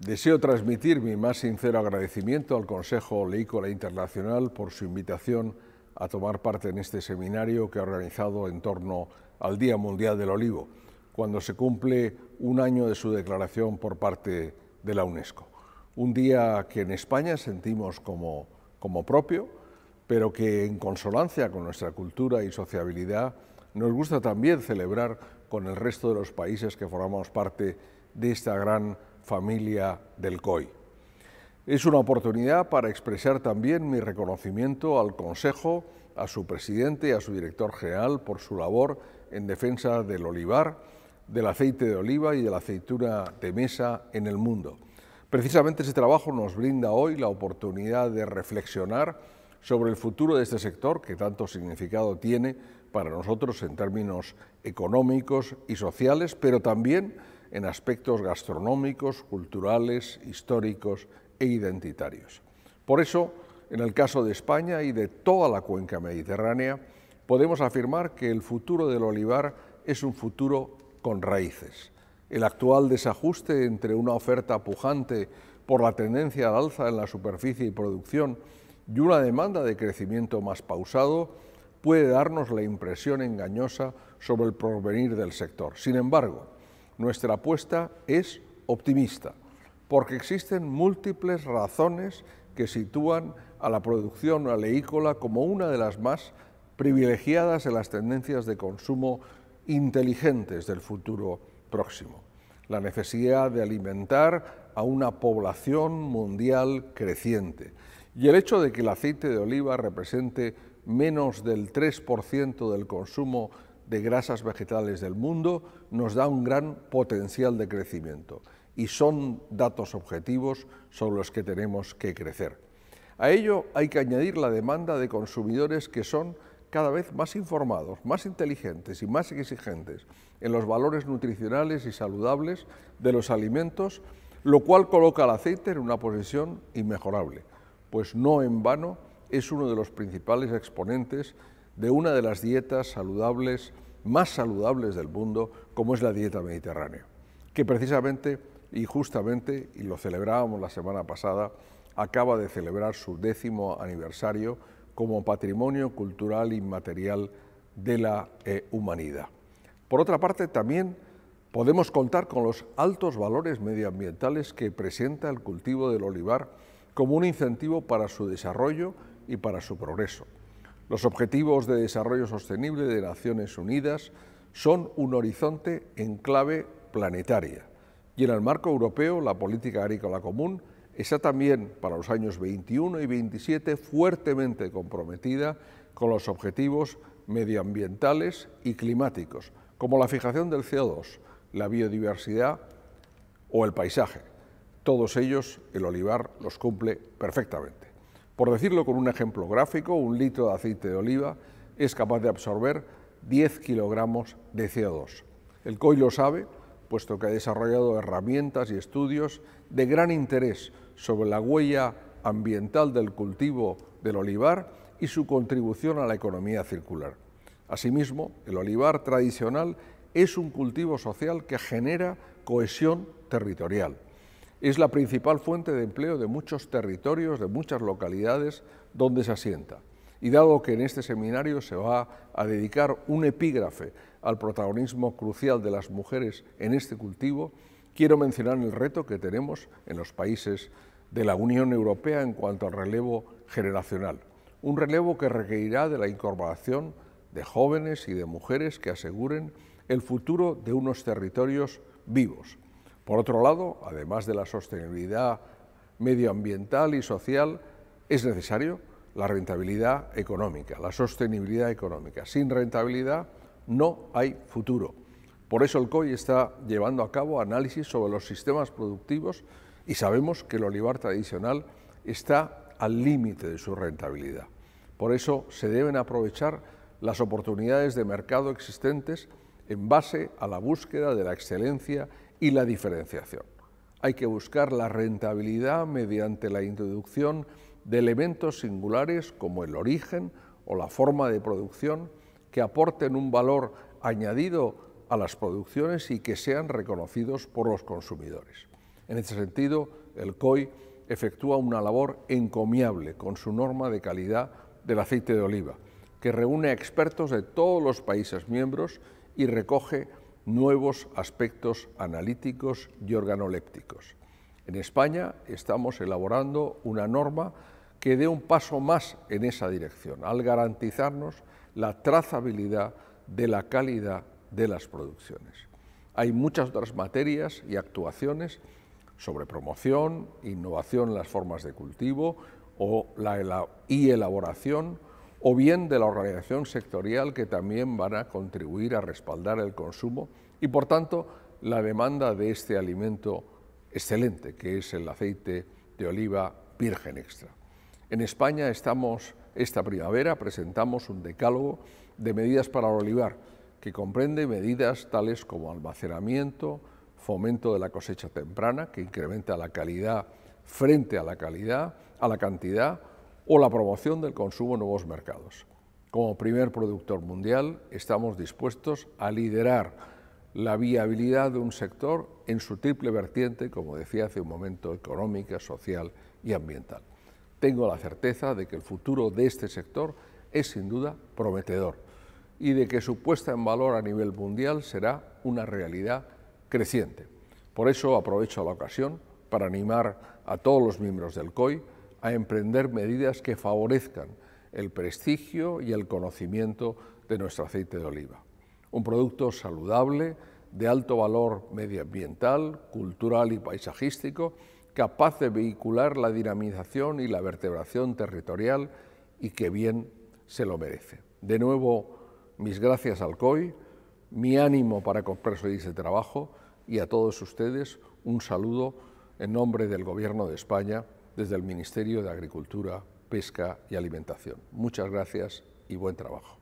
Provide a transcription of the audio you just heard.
Deseo transmitir mi más sincero agradecimiento al Consejo Leícola Internacional por su invitación a tomar parte en este seminario que ha organizado en torno al Día Mundial del Olivo, cuando se cumple un año de su declaración por parte de la UNESCO. Un día que en España sentimos como, como propio, pero que en consonancia con nuestra cultura y sociabilidad nos gusta también celebrar con el resto de los países que formamos parte de esta gran familia del COI. Es una oportunidad para expresar también mi reconocimiento al Consejo, a su presidente y a su director general por su labor en defensa del olivar, del aceite de oliva y de la aceituna de mesa en el mundo. Precisamente ese trabajo nos brinda hoy la oportunidad de reflexionar sobre el futuro de este sector que tanto significado tiene para nosotros en términos económicos y sociales, pero también en aspectos gastronómicos, culturales, históricos e identitarios. Por eso, en el caso de España y de toda la cuenca mediterránea, podemos afirmar que el futuro del olivar es un futuro con raíces. El actual desajuste entre una oferta pujante por la tendencia al alza en la superficie y producción y una demanda de crecimiento más pausado puede darnos la impresión engañosa sobre el provenir del sector. Sin embargo, nuestra apuesta es optimista, porque existen múltiples razones que sitúan a la producción aleícola como una de las más privilegiadas en las tendencias de consumo inteligentes del futuro próximo. La necesidad de alimentar a una población mundial creciente y el hecho de que el aceite de oliva represente menos del 3% del consumo de grasas vegetales del mundo nos da un gran potencial de crecimiento y son datos objetivos sobre los que tenemos que crecer. A ello hay que añadir la demanda de consumidores que son cada vez más informados, más inteligentes y más exigentes en los valores nutricionales y saludables de los alimentos, lo cual coloca al aceite en una posición inmejorable, pues no en vano es uno de los principales exponentes de una de las dietas saludables, más saludables del mundo, como es la dieta mediterránea, que precisamente y justamente, y lo celebrábamos la semana pasada, acaba de celebrar su décimo aniversario como patrimonio cultural inmaterial de la eh, humanidad. Por otra parte, también podemos contar con los altos valores medioambientales que presenta el cultivo del olivar como un incentivo para su desarrollo y para su progreso. Los Objetivos de Desarrollo Sostenible de Naciones Unidas son un horizonte en clave planetaria y en el marco europeo la política agrícola común está también para los años 21 y 27 fuertemente comprometida con los objetivos medioambientales y climáticos, como la fijación del CO2, la biodiversidad o el paisaje. Todos ellos el olivar los cumple perfectamente. Por decirlo con un ejemplo gráfico, un litro de aceite de oliva es capaz de absorber 10 kilogramos de CO2. El COI lo sabe, puesto que ha desarrollado herramientas y estudios de gran interés sobre la huella ambiental del cultivo del olivar y su contribución a la economía circular. Asimismo, el olivar tradicional es un cultivo social que genera cohesión territorial es la principal fuente de empleo de muchos territorios, de muchas localidades donde se asienta. Y dado que en este seminario se va a dedicar un epígrafe al protagonismo crucial de las mujeres en este cultivo, quiero mencionar el reto que tenemos en los países de la Unión Europea en cuanto al relevo generacional. Un relevo que requerirá de la incorporación de jóvenes y de mujeres que aseguren el futuro de unos territorios vivos. Por otro lado, además de la sostenibilidad medioambiental y social, es necesario la rentabilidad económica, la sostenibilidad económica. Sin rentabilidad no hay futuro. Por eso el COI está llevando a cabo análisis sobre los sistemas productivos y sabemos que el olivar tradicional está al límite de su rentabilidad. Por eso se deben aprovechar las oportunidades de mercado existentes en base a la búsqueda de la excelencia y la diferenciación. Hay que buscar la rentabilidad mediante la introducción de elementos singulares como el origen o la forma de producción que aporten un valor añadido a las producciones y que sean reconocidos por los consumidores. En este sentido, el COI efectúa una labor encomiable con su norma de calidad del aceite de oliva, que reúne a expertos de todos los países miembros y recoge nuevos aspectos analíticos y organolépticos. En España estamos elaborando una norma que dé un paso más en esa dirección, al garantizarnos la trazabilidad de la calidad de las producciones. Hay muchas otras materias y actuaciones sobre promoción, innovación en las formas de cultivo o la, y elaboración o bien de la organización sectorial que también van a contribuir a respaldar el consumo y, por tanto, la demanda de este alimento excelente, que es el aceite de oliva virgen extra. En España estamos, esta primavera presentamos un decálogo de medidas para el olivar, que comprende medidas tales como almacenamiento, fomento de la cosecha temprana, que incrementa la calidad frente a la a la cantidad, o la promoción del consumo en nuevos mercados. Como primer productor mundial, estamos dispuestos a liderar la viabilidad de un sector en su triple vertiente, como decía hace un momento, económica, social y ambiental. Tengo la certeza de que el futuro de este sector es sin duda prometedor y de que su puesta en valor a nivel mundial será una realidad creciente. Por eso aprovecho la ocasión para animar a todos los miembros del COI a emprender medidas que favorezcan el prestigio y el conocimiento de nuestro aceite de oliva. Un producto saludable, de alto valor medioambiental, cultural y paisajístico, capaz de vehicular la dinamización y la vertebración territorial y que bien se lo merece. De nuevo, mis gracias al COI, mi ánimo para su ese trabajo y a todos ustedes un saludo en nombre del Gobierno de España desde el Ministerio de Agricultura, Pesca y Alimentación. Muchas gracias y buen trabajo.